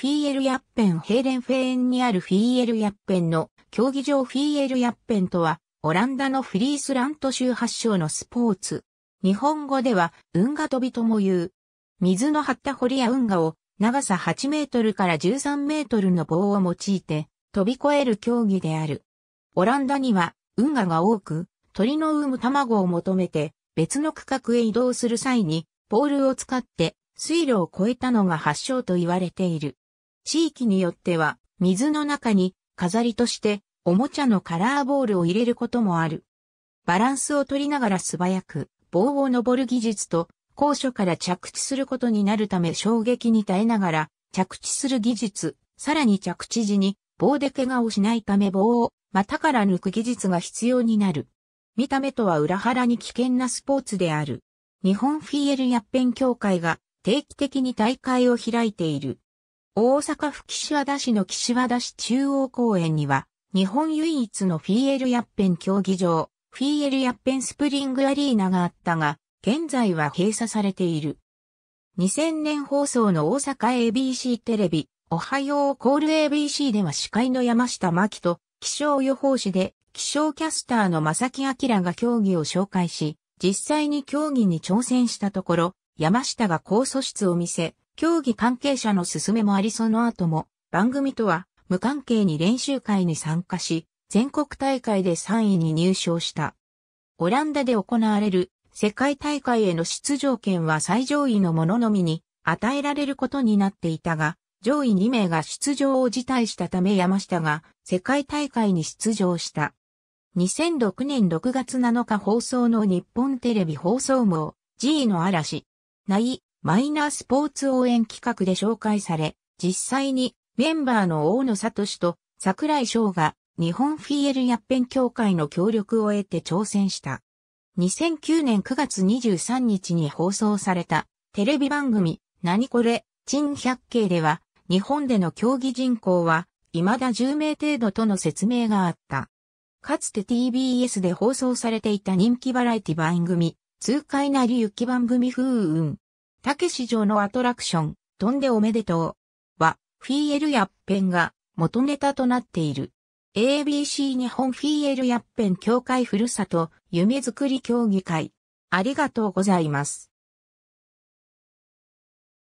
フィーエルヤッペンヘーレンフェーンにあるフィーエルヤッペンの競技場フィーエルヤッペンとは、オランダのフリースラント州発祥のスポーツ。日本語では、運河飛びとも言う。水の張った堀や運河を、長さ8メートルから13メートルの棒を用いて、飛び越える競技である。オランダには、運河が多く、鳥の産む卵を求めて、別の区画へ移動する際に、ポールを使って、水路を越えたのが発祥と言われている。地域によっては、水の中に飾りとしておもちゃのカラーボールを入れることもある。バランスを取りながら素早く棒を登る技術と高所から着地することになるため衝撃に耐えながら着地する技術、さらに着地時に棒で怪我をしないため棒を股から抜く技術が必要になる。見た目とは裏腹に危険なスポーツである。日本フィエルヤッペン協会が定期的に大会を開いている。大阪府岸和田市の岸和田市中央公園には、日本唯一のフィーエルヤッペン競技場、フィーエルヤッペンスプリングアリーナがあったが、現在は閉鎖されている。2000年放送の大阪 ABC テレビ、おはようコール ABC では司会の山下真希と、気象予報士で、気象キャスターの正木明が競技を紹介し、実際に競技に挑戦したところ、山下が高素質を見せ、競技関係者の勧めもありその後も、番組とは無関係に練習会に参加し、全国大会で3位に入賞した。オランダで行われる世界大会への出場権は最上位の者のみに与えられることになっていたが、上位2名が出場を辞退したため山下が世界大会に出場した。2006年6月7日放送の日本テレビ放送網 G の嵐。内、マイナースポーツ応援企画で紹介され、実際にメンバーの大野聡と桜井翔が日本フィエルヤッペン協会の協力を得て挑戦した。2009年9月23日に放送されたテレビ番組何これ珍百景では日本での競技人口は未だ10名程度との説明があった。かつて TBS で放送されていた人気バラエティ番組、痛快なり雪番組風雲。たけし城のアトラクション、飛んでおめでとうは、フィーエルヤッペンが元ネタとなっている。ABC 日本フィーエルヤッペン協会ふるさと夢づくり協議会。ありがとうございます。